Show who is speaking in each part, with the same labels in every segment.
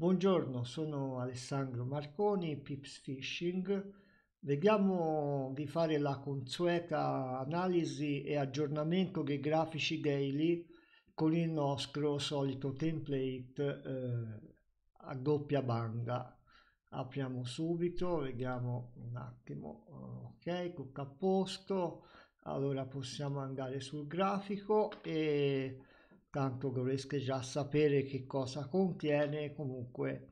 Speaker 1: Buongiorno, sono Alessandro Marconi, Pips Fishing. Vediamo di fare la consueta analisi e aggiornamento dei grafici daily con il nostro solito template eh, a doppia banda. Apriamo subito, vediamo un attimo, ok, tutto a posto. Allora possiamo andare sul grafico e tanto dovreste già sapere che cosa contiene comunque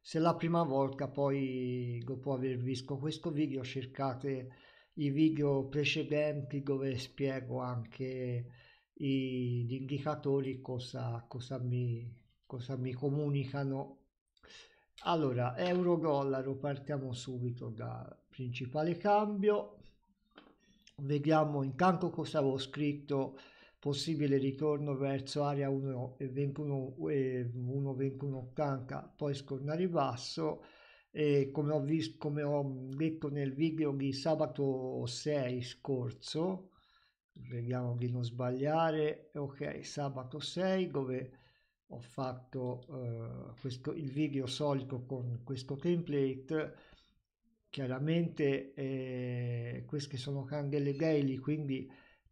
Speaker 1: se la prima volta poi dopo aver visto questo video cercate i video precedenti dove spiego anche i, gli indicatori cosa, cosa, mi, cosa mi comunicano allora euro dollaro partiamo subito dal principale cambio vediamo intanto cosa avevo scritto possibile ritorno verso area 1 e 21 e 1 21 poi scornare basso e come ho visto come ho detto nel video di sabato 6 scorso vediamo di non sbagliare ok sabato 6 dove ho fatto eh, questo il video solito con questo template chiaramente eh, queste sono candele daily quindi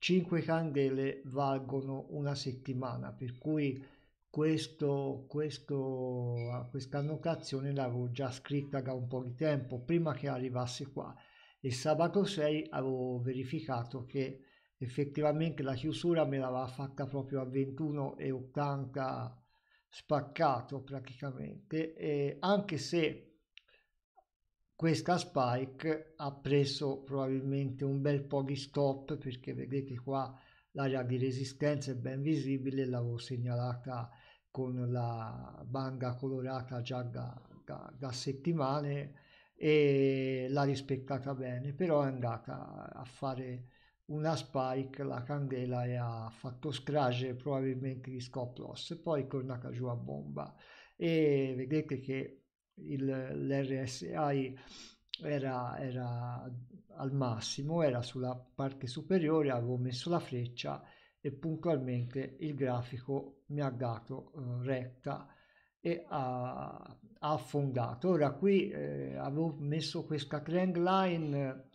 Speaker 1: 5 candele valgono una settimana, per cui questo, questo, questa annotazione l'avevo già scritta da un po' di tempo, prima che arrivasse qua. Il sabato 6 avevo verificato che effettivamente la chiusura me l'aveva fatta proprio a 21,80 spaccato praticamente, e anche se questa spike ha preso probabilmente un bel po' di stop perché vedete qua l'area di resistenza è ben visibile l'avevo segnalata con la banda colorata già da, da, da settimane e l'ha rispettata bene però è andata a fare una spike la candela e ha fatto scragere probabilmente gli stop loss poi è tornata giù a bomba e vedete che il, l'RSI era, era al massimo, era sulla parte superiore, avevo messo la freccia e puntualmente il grafico mi ha dato eh, retta e ha, ha, affondato. Ora qui eh, avevo messo questa trend line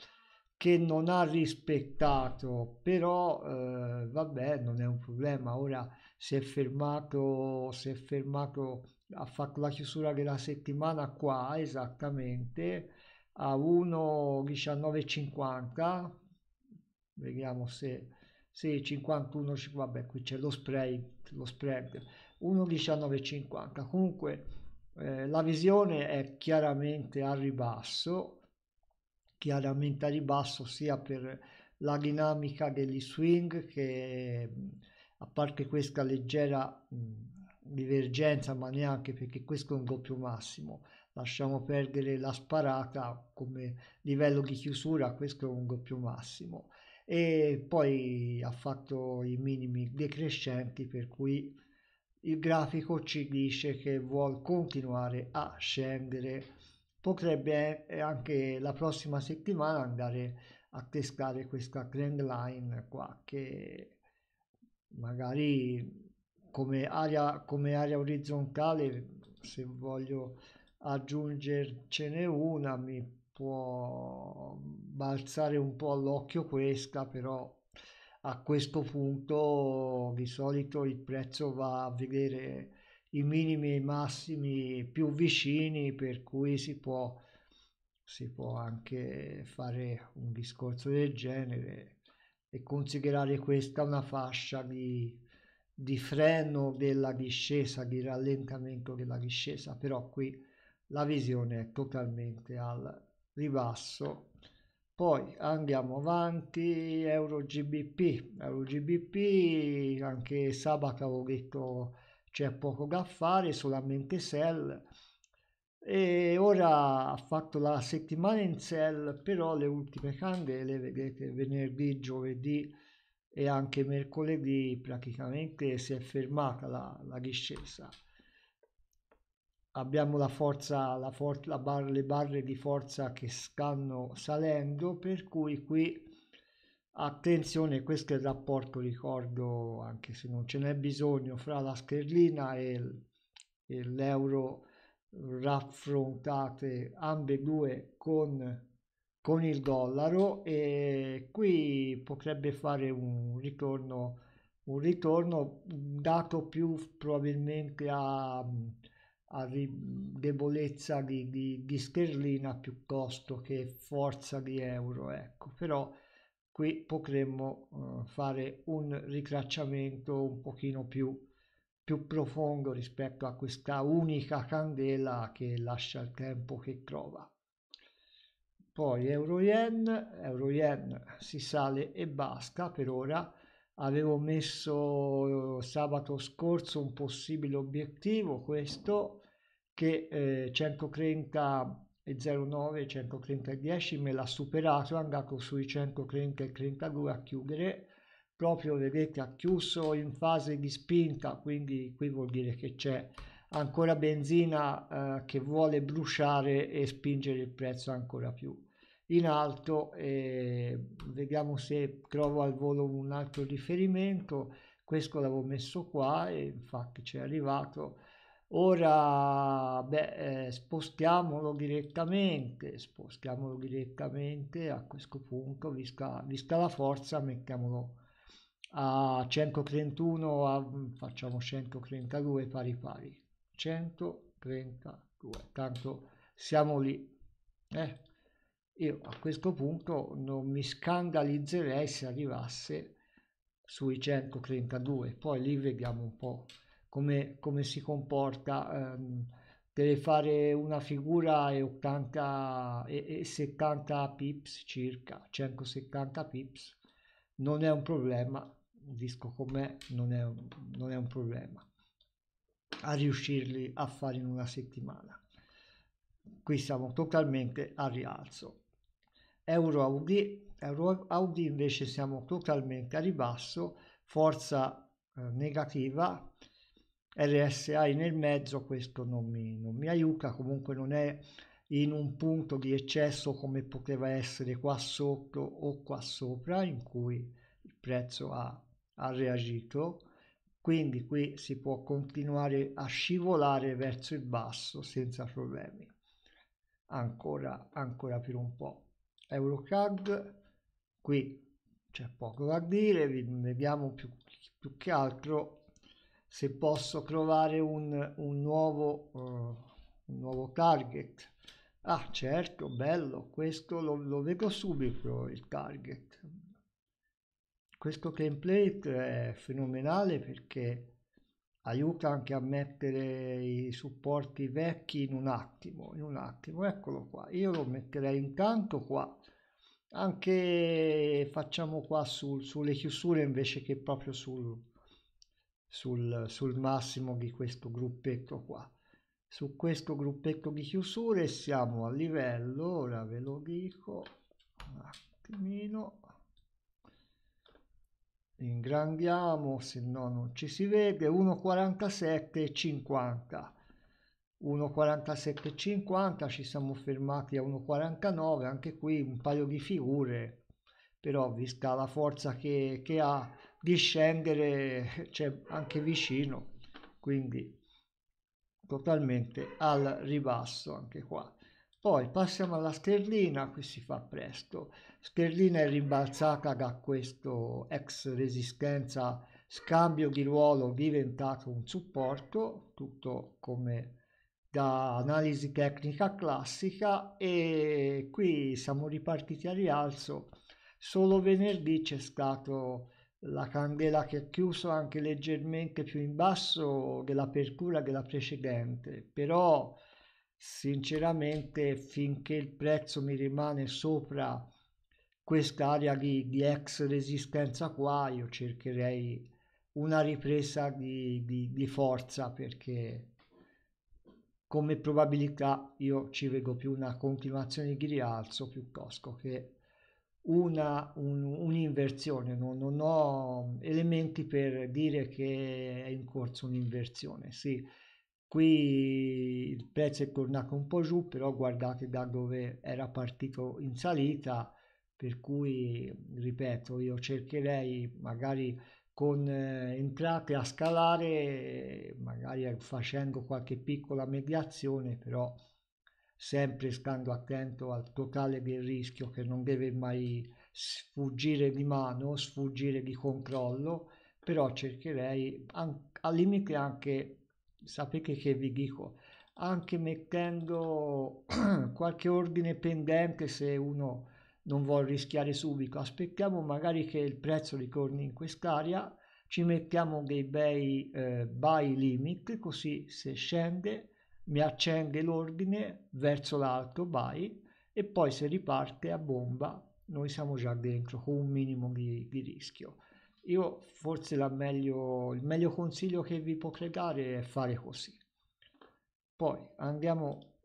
Speaker 1: che non ha rispettato, però eh, vabbè non è un problema, ora si è fermato, si è fermato ha fatto la chiusura della settimana qua esattamente a 1,1950 vediamo se sì, 51 vabbè qui c'è lo spread lo spread 1,1950 comunque eh, la visione è chiaramente a ribasso chiaramente a ribasso sia per la dinamica degli swing che a parte questa leggera mh, divergenza, ma neanche perché questo è un doppio massimo. Lasciamo perdere la sparata come livello di chiusura, questo è un doppio massimo. E poi ha fatto i minimi decrescenti, per cui il grafico ci dice che vuol continuare a scendere. Potrebbe anche la prossima settimana andare a testare questa trend line qua che magari come area, come area orizzontale se voglio aggiungercene una mi può balzare un po' all'occhio questa però a questo punto di solito il prezzo va a vedere i minimi e i massimi più vicini per cui si può si può anche fare un discorso del genere e considerare questa una fascia di di freno della discesa, di rallentamento della discesa, però qui la visione è totalmente al ribasso. Poi andiamo avanti, Euro GBP, Euro GBP, anche sabato avevo detto c'è poco da fare, solamente sell. E ora ha fatto la settimana in sell, però le ultime candele, vedete venerdì, giovedì, e anche mercoledì praticamente si è fermata la, la discesa. Abbiamo la forza, la forza la bar le barre di forza che stanno salendo, per cui qui attenzione, questo è il rapporto, ricordo, anche se non ce n'è bisogno, fra la sterlina e l'euro raffrontate ambedue con con il dollaro e qui potrebbe fare un ritorno un ritorno dato più probabilmente a, a debolezza di, di, di, sterlina piuttosto che forza di euro ecco però qui potremmo eh, fare un ritracciamento un pochino più più profondo rispetto a questa unica candela che lascia il tempo che trova poi euro yen euro yen si sale e basta per ora avevo messo eh, sabato scorso un possibile obiettivo questo che eh, 130,09 130,10 me l'ha superato è andato sui 130,32 a chiudere proprio vedete ha chiuso in fase di spinta quindi qui vuol dire che c'è ancora benzina eh, che vuole bruciare e spingere il prezzo ancora più in alto e ehm, vediamo se trovo al volo un altro riferimento questo l'avevo messo qua e infatti c'è arrivato ora beh, eh, spostiamolo direttamente spostiamolo direttamente a questo punto vista, vista la forza mettiamolo a 131 a, facciamo 132 pari pari 132 tanto siamo lì eh io a questo punto non mi scandalizzerei se arrivasse sui 132 poi lì vediamo un po' come, come si comporta ehm, deve fare una figura e 80 e, e 70 pips circa 170 pips non è un problema disco com'è non è, un, non è un problema a riuscirli a fare in una settimana qui siamo totalmente al rialzo euro audi euro audi invece siamo totalmente a ribasso forza eh, negativa rsi nel mezzo questo non mi, non mi aiuta comunque non è in un punto di eccesso come poteva essere qua sotto o qua sopra in cui il prezzo ha, ha reagito quindi qui si può continuare a scivolare verso il basso senza problemi ancora ancora per un po' Eurocad qui c'è poco da dire vediamo più, più, che altro se posso trovare un, un nuovo uh, un nuovo target ah certo bello questo lo, lo vedo subito il target questo template è fenomenale perché aiuta anche a mettere i supporti vecchi in un attimo in un attimo eccolo qua io lo metterei intanto qua anche facciamo qua sul, sulle chiusure invece che proprio sul, sul, sul massimo di questo gruppetto qua su questo gruppetto di chiusure siamo a livello ora ve lo dico un attimino ingrandiamo se no non ci si vede 1,47,50 1,47,50 ci siamo fermati a 1,49 anche qui un paio di figure però vista la forza che, che ha di scendere c'è anche vicino quindi totalmente al ribasso anche qua poi passiamo alla sterlina, qui si fa presto. Sterlina è rimbalzata da questo ex resistenza scambio di ruolo diventato un supporto, tutto come da analisi tecnica classica e qui siamo ripartiti a rialzo. Solo venerdì c'è stato la candela che ha chiuso anche leggermente più in basso dell'apertura della precedente, però sinceramente finché il prezzo mi rimane sopra quest'area di, di ex resistenza qua io cercherei una ripresa di, di, di forza perché come probabilità io ci vedo più una continuazione di rialzo piuttosto che una, un, un'inversione, non, non, ho elementi per dire che è in corso un'inversione. Sì, qui il prezzo è tornato un po' giù però guardate da dove era partito in salita per cui ripeto io cercherei magari con eh, entrate a scalare magari facendo qualche piccola mediazione però sempre stando attento al totale del rischio che non deve mai sfuggire di mano sfuggire di controllo però cercherei al limite anche sapete che vi dico, anche mettendo qualche ordine pendente se uno non vuole rischiare subito, aspettiamo magari che il prezzo ritorni in quest'area, ci mettiamo dei bei eh, buy limit, così se scende mi accende l'ordine verso l'alto buy e poi se riparte a bomba noi siamo già dentro con un minimo di, di rischio. Io forse meglio, il meglio consiglio che vi potrei dare è fare così. Poi andiamo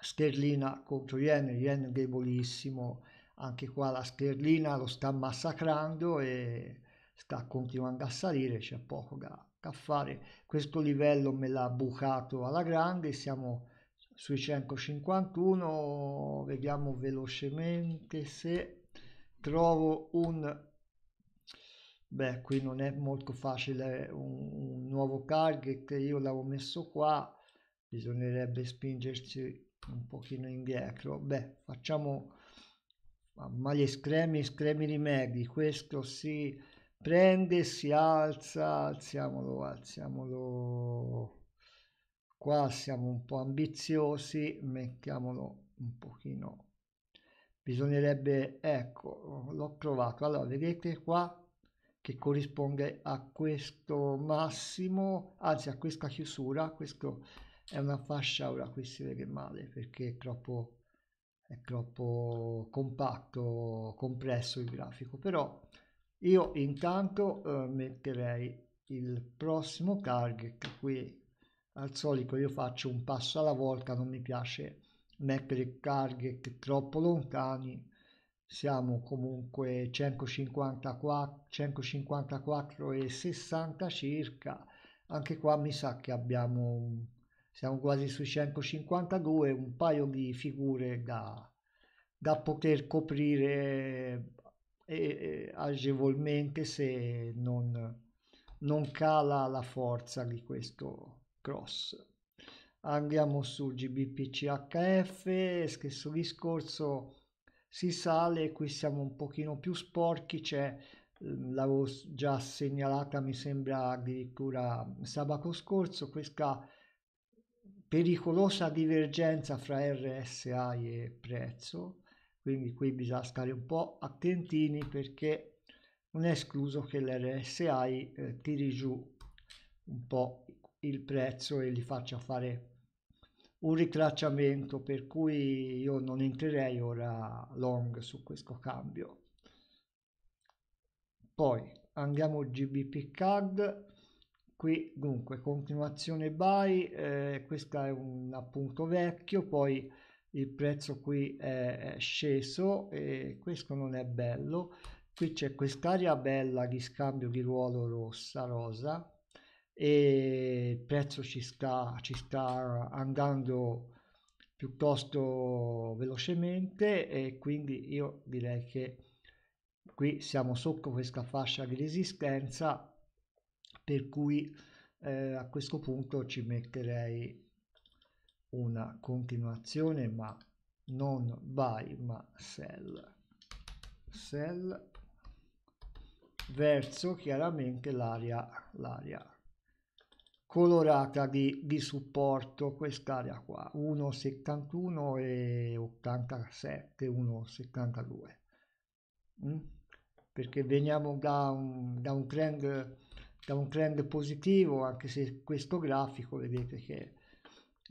Speaker 1: sterlina contro yen, yen debolissimo, anche qua la sterlina lo sta massacrando e sta continuando a salire, c'è poco da, da, fare. Questo livello me l'ha bucato alla grande, siamo sui 151, vediamo velocemente se trovo un beh qui non è molto facile un, un nuovo target io l'avevo messo qua bisognerebbe spingersi un pochino indietro beh facciamo mali scremi scremi rimedi questo si prende si alza alziamolo alziamolo qua siamo un po' ambiziosi mettiamolo un pochino bisognerebbe ecco l'ho trovato allora vedete qua che corrisponde a questo massimo, anzi a questa chiusura, questo è una fascia, ora qui si vede male perché è troppo, è troppo compatto, compresso il grafico, però io intanto eh, metterei il prossimo target qui, al solito io faccio un passo alla volta, non mi piace mettere target troppo lontani, siamo comunque 154, 154 e 60 circa anche qua mi sa che abbiamo siamo quasi sui 152 un paio di figure da, da poter coprire e, eh, e, eh, agevolmente se non, non cala la forza di questo cross andiamo su gbpchf stesso discorso si sale, qui siamo un pochino più sporchi, c'è ehm, l'avevo già segnalata mi sembra addirittura sabato scorso questa pericolosa divergenza fra RSI e prezzo quindi qui bisogna stare un po' attentini perché non è escluso che l'RSI eh, tiri giù un po' il prezzo e li faccia fare un riclacciamento per cui io non entrerei ora long su questo cambio poi andiamo gbp card qui dunque continuazione buy eh, questa è un appunto vecchio poi il prezzo qui è, è sceso e questo non è bello qui c'è quest'area bella di scambio di ruolo rossa rosa e il prezzo ci sta, ci sta andando piuttosto velocemente e quindi io direi che qui siamo sotto questa fascia di resistenza per cui eh, a questo punto ci metterei una continuazione ma non buy ma sell sell verso chiaramente l'area l'area colorata di, di supporto quest'area qua 1,71 e 87 1,72 mm? perché veniamo da un, da un, trend da un trend positivo anche se questo grafico vedete che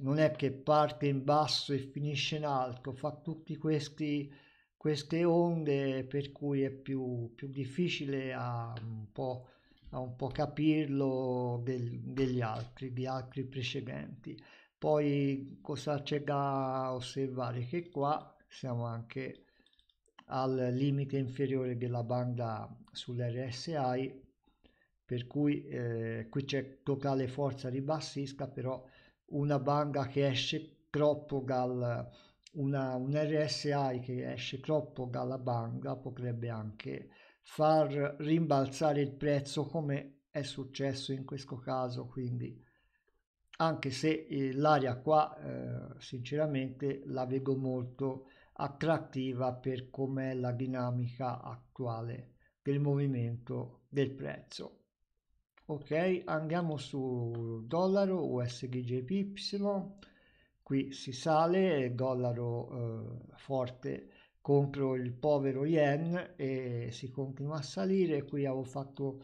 Speaker 1: non è che parte in basso e finisce in alto fa tutti questi queste onde per cui è più, più difficile a un po' a un po' capirlo del, degli altri, di altri precedenti. Poi cosa c'è da osservare? Che qua siamo anche al limite inferiore della banda sull'RSI, per cui eh, qui c'è totale forza ribassista, però una banda che esce troppo dal, una, un RSI che esce troppo dalla banda potrebbe anche far rimbalzare il prezzo come è successo in questo caso quindi anche se eh, l'area qua eh, sinceramente la vedo molto attrattiva per com'è la dinamica attuale del movimento del prezzo ok andiamo su dollaro usdjpy qui si sale dollaro eh, forte contro il povero yen e si continua a salire. Qui avevo fatto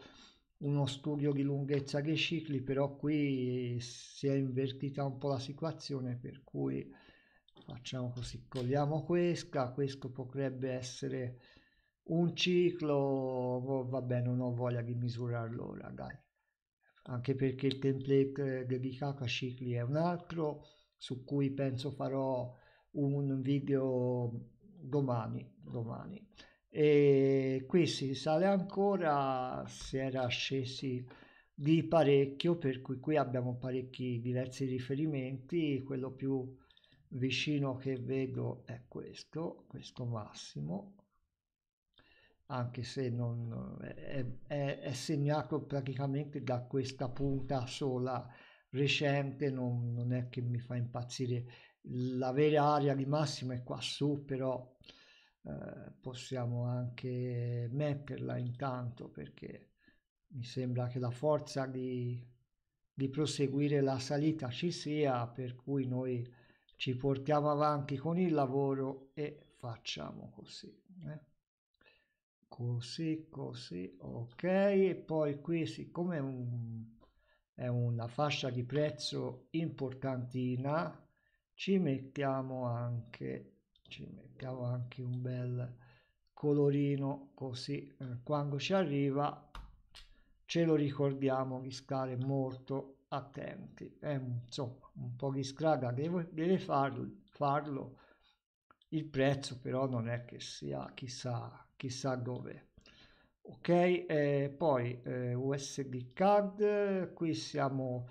Speaker 1: uno studio di lunghezza dei cicli, però qui si è invertita un po' la situazione, per cui facciamo così, togliamo questa, questo potrebbe essere un ciclo, oh, vabbè non ho voglia di misurarlo ora, dai, anche perché il template eh, dedicato a cicli è un altro, su cui penso farò un video domani, domani. E qui si sale ancora, si era scesi di parecchio, per cui qui abbiamo parecchi diversi riferimenti, quello più vicino che vedo è questo, questo massimo, anche se non è, è, è segnato praticamente da questa punta sola recente, non, non è che mi fa impazzire la vera area di massima è qua su, però eh, possiamo anche metterla intanto perché mi sembra che la forza di, di proseguire la salita ci sia, per cui noi ci portiamo avanti con il lavoro e facciamo così. Eh? Così, così, ok, e poi qui siccome è, un, è una fascia di prezzo importantina, ci mettiamo anche, ci mettiamo anche un bel colorino così eh, quando ci arriva ce lo ricordiamo di stare molto attenti eh, insomma un po' di scraga deve, deve farlo, farlo il prezzo però non è che sia chissà chissà dove ok eh, poi eh, usd card qui siamo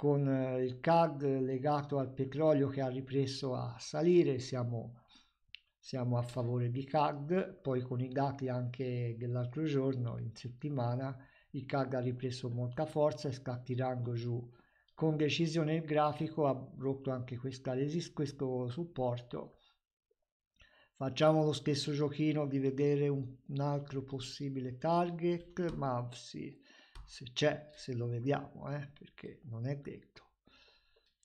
Speaker 1: con eh, il CAD legato al petrolio che ha ripreso a salire, siamo, siamo a favore di CAD, poi con i dati anche dell'altro giorno, in settimana, il CAD ha ripreso molta forza e sta tirando giù con decisione il grafico, ha rotto anche questa resist, questo supporto. Facciamo lo stesso giochino di vedere un, un altro possibile target, ma sì, se c'è, se lo vediamo, eh, perché non è detto.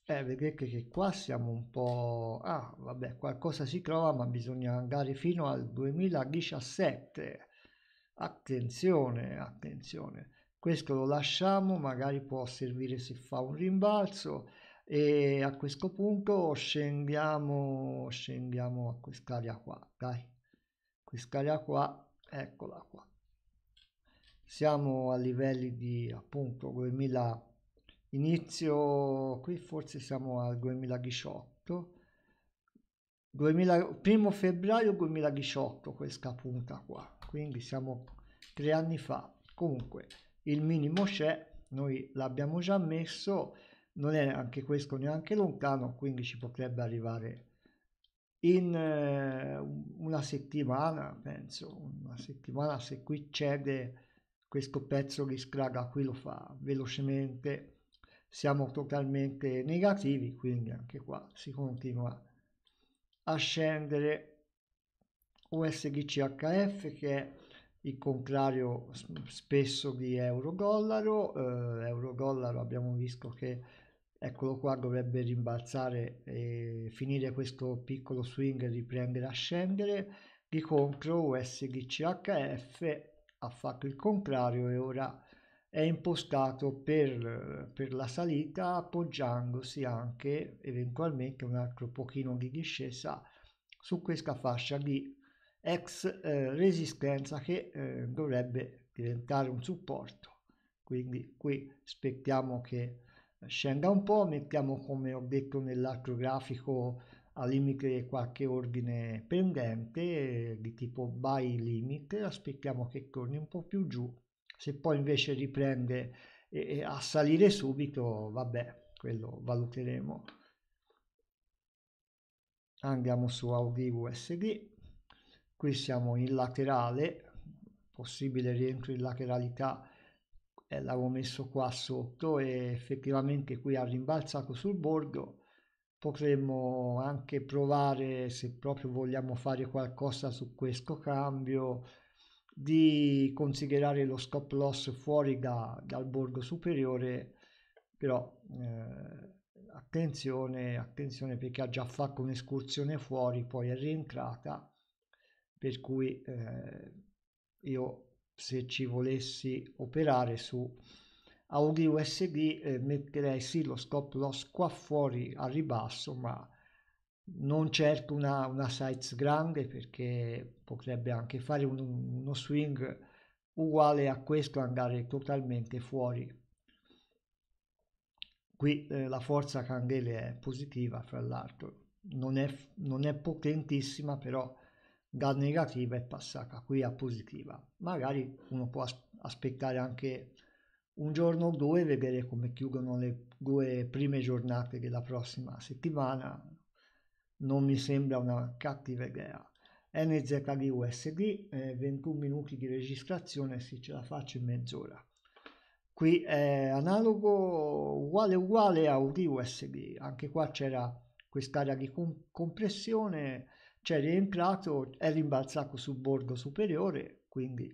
Speaker 1: Eh, vedete che qua siamo un po'... Ah, vabbè, qualcosa si trova, ma bisogna andare fino al 2017. Attenzione, attenzione. Questo lo lasciamo, magari può servire se fa un rimbalzo e a questo punto scendiamo, scendiamo a quest'area qua, dai. Quest'area qua, eccola qua siamo a livelli di appunto 2000 inizio qui forse siamo al 2018 2000, primo febbraio 2018 questa punta qua quindi siamo tre anni fa comunque il minimo c'è noi l'abbiamo già messo non è anche questo neanche lontano quindi ci potrebbe arrivare in eh, una settimana penso una settimana se qui cede questo pezzo di scraga qui lo fa velocemente siamo totalmente negativi quindi anche qua si continua a scendere USDCHF che è il contrario spesso di euro-dollaro eh, euro-dollaro abbiamo visto che eccolo qua dovrebbe rimbalzare e finire questo piccolo swing e riprendere a scendere di contro USDCHF ha fatto il contrario e ora è impostato per, per la salita appoggiandosi anche eventualmente un altro pochino di discesa su questa fascia di ex eh, resistenza che eh, dovrebbe diventare un supporto quindi qui aspettiamo che scenda un po mettiamo come ho detto nell'altro grafico al limite qualche ordine pendente di tipo buy limit aspettiamo che torni un po più giù se poi invece riprende e, e a salire subito vabbè quello valuteremo andiamo su Audi USD qui siamo in laterale possibile rientro in lateralità eh, l'avevo messo qua sotto e effettivamente qui ha rimbalzato sul bordo potremmo anche provare, se proprio vogliamo fare qualcosa su questo cambio, di considerare lo stop loss fuori da, dal borgo superiore, però eh, attenzione, attenzione perché ha già fatto un'escursione fuori, poi è rientrata, per cui eh, io se ci volessi operare su audio USB eh, metterei sì lo stop loss qua fuori a ribasso, ma non certo una, una size grande perché potrebbe anche fare un, uno swing uguale a questo andare totalmente fuori qui eh, la forza candele è positiva fra l'altro non non è potentissima però da negativa è passata qui a positiva magari uno può aspettare anche un giorno o due vedere come chiudono le due prime giornate della prossima settimana. Non mi sembra una cattiva idea. NZK USD, eh, 21 minuti di registrazione, se ce la faccio in mezz'ora. Qui è analogo, uguale uguale a UD USD, anche qua c'era quest'area di compressione, c'è rientrato, è rimbalzato sul bordo superiore, quindi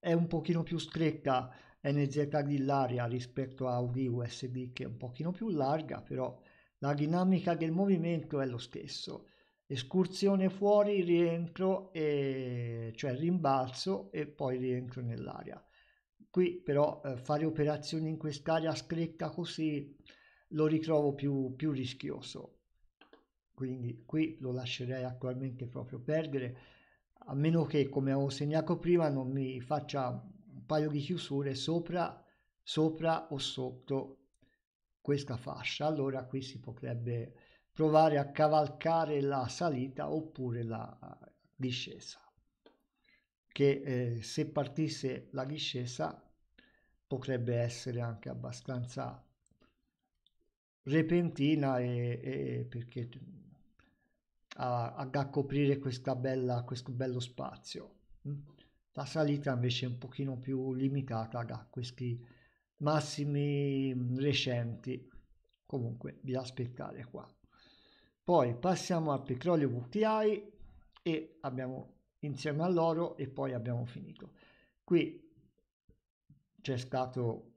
Speaker 1: è un pochino più stretta NZ grillaria rispetto a Audi USB che è un pochino più larga, però la dinamica del movimento è lo stesso. Escursione fuori, rientro, e, cioè rimbalzo e poi rientro nell'aria. Qui però eh, fare operazioni in quest'area stretta così lo ritrovo più, più rischioso. Quindi qui lo lascerei attualmente proprio perdere, a meno che, come avevo segnato prima, non mi faccia paio di chiusure sopra, sopra o sotto questa fascia. Allora qui si potrebbe provare a cavalcare la salita oppure la eh, discesa che eh, se partisse la discesa potrebbe essere anche abbastanza repentina e, e perché mm, a, a, coprire questa bella, questo bello spazio. Mm la salita invece è un pochino più limitata da questi massimi mm, recenti comunque vi aspettare qua poi passiamo al petrolio VTI e abbiamo insieme a loro e poi abbiamo finito qui c'è stato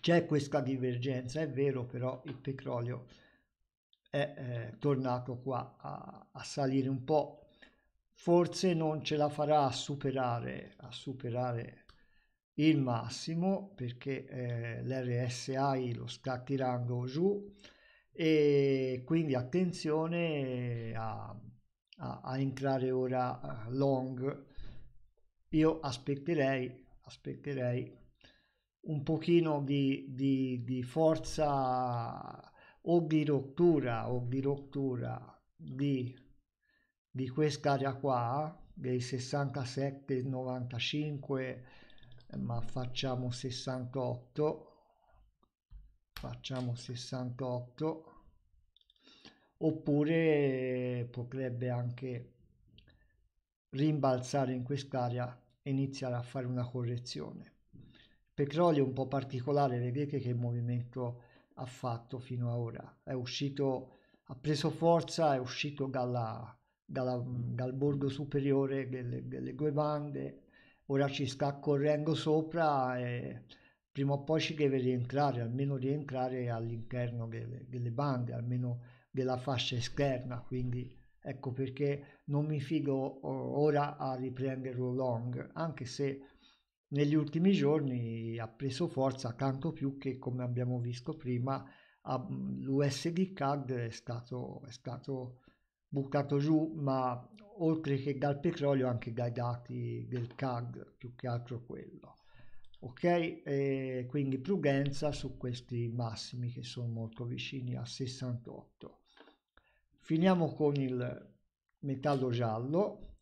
Speaker 1: c'è questa divergenza è vero però il petrolio è eh, tornato qua a, a salire un po forse non ce la farà a superare, a superare il massimo perché eh, l'RSI lo sta tirando giù e quindi attenzione a, a, a entrare ora eh, long io aspetterei aspetterei un pochino di, di, di forza o di rottura o di rottura di di quest'area qua dei 67 95 ma facciamo 68 facciamo 68 oppure potrebbe anche rimbalzare in quest'area e iniziare a fare una correzione petrolio un po' particolare vedete che movimento ha fatto fino ad ora è uscito ha preso forza è uscito dalla dalla, dal borgo superiore delle, delle due bande, ora ci sta correndo sopra e prima o poi ci deve rientrare, almeno rientrare all'interno delle, delle bande, almeno della fascia esterna, quindi ecco perché non mi fido ora a riprenderlo Long, anche se negli ultimi giorni ha preso forza tanto più che come abbiamo visto prima l'USD CAD è stato, è stato buttato giù, ma oltre che dal petrolio anche dai dati del CAG, più che altro quello. Ok, e quindi prudenza su questi massimi che sono molto vicini a 68. Finiamo con il metallo giallo,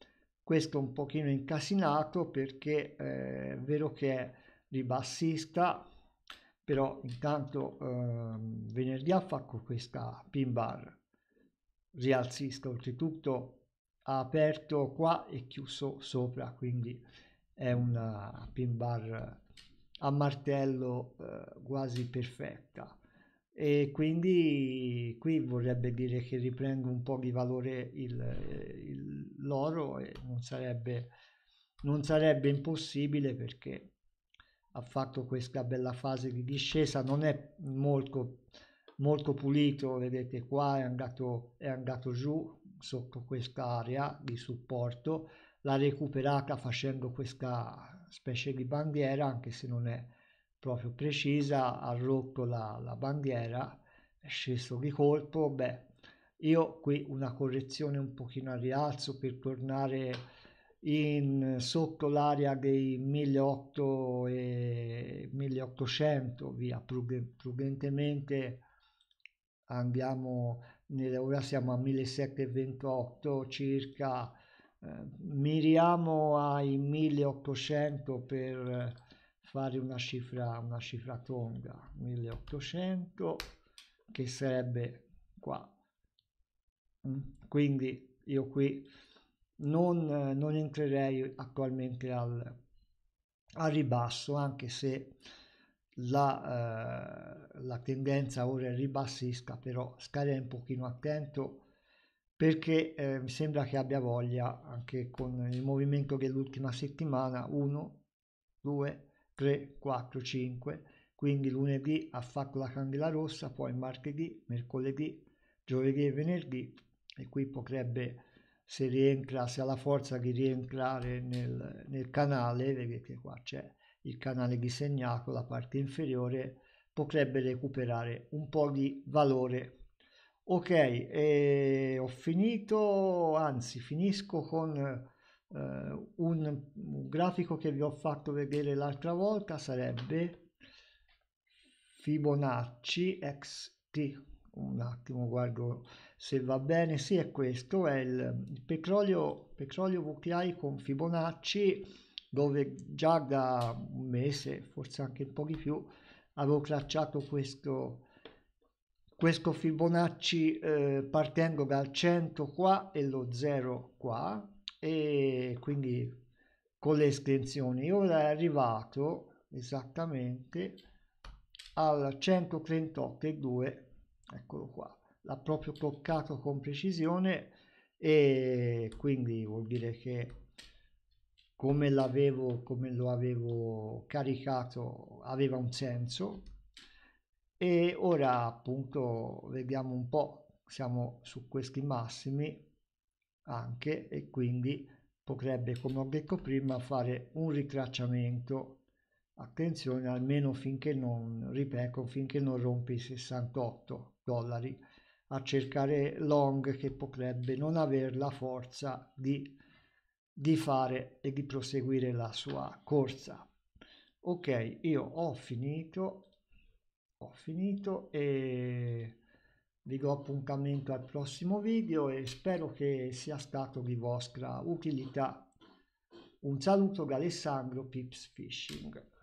Speaker 1: questo un pochino incasinato perché eh, è vero che è ribassista, però intanto eh, venerdì ha fatto questa pin bar rialzista oltretutto ha aperto qua e chiuso sopra quindi è una pin bar eh, a martello eh, quasi perfetta e quindi qui vorrebbe dire che riprendo un po' di valore eh, l'oro e non sarebbe, non sarebbe impossibile perché ha fatto questa bella fase di discesa non è molto molto pulito, vedete qua è andato, è andato giù sotto quest'area di supporto, l'ha recuperata facendo questa specie di bandiera, anche se non è proprio precisa, ha rotto la, la bandiera, è sceso di colpo, beh, io qui una correzione un pochino a rialzo per tornare in, sotto l'area dei 1800 e 1800 via prudentemente andiamo, ora siamo a 1728 circa, eh, miriamo ai 1800 per fare una cifra, una cifra tonda, 1800 che sarebbe qua. Mm, quindi io qui non, non entrerei attualmente al, al ribasso, anche se la, eh, la tendenza ora è ribassisca, però stare un pochino attento perché eh, mi sembra che abbia voglia anche con il movimento dell'ultima settimana 1, 2, 3, 4, 5 quindi lunedì ha fatto la candela rossa, poi martedì, mercoledì, giovedì e venerdì e qui potrebbe se rientra, se ha la forza di rientrare nel, nel canale, vedete qua c'è il canale disegnato, la parte inferiore, potrebbe recuperare un po' di valore. Ok, e ho finito, anzi finisco con... Uh, eh, un, un, grafico che vi ho fatto vedere l'altra volta sarebbe Fibonacci XT un attimo guardo se va bene sì è questo è il, il petrolio, petrolio WTI con Fibonacci dove già da un mese, forse anche un po' di più, avevo tracciato questo, questo Fibonacci eh, partendo dal 100 qua e lo 0 qua e quindi con le estensioni. Ora è arrivato esattamente al 138,2, eccolo qua, l'ha proprio toccato con precisione e quindi vuol dire che come l'avevo come lo avevo caricato aveva un senso e ora appunto vediamo un po siamo su questi massimi anche e quindi potrebbe come ho detto prima fare un ritracciamento attenzione almeno finché non ripeto finché non rompi i 68 dollari a cercare long che potrebbe non avere la forza di di fare e di proseguire la sua corsa ok io ho finito ho finito e vi do appuntamento al prossimo video e spero che sia stato di vostra utilità un saluto da Alessandro Pips Fishing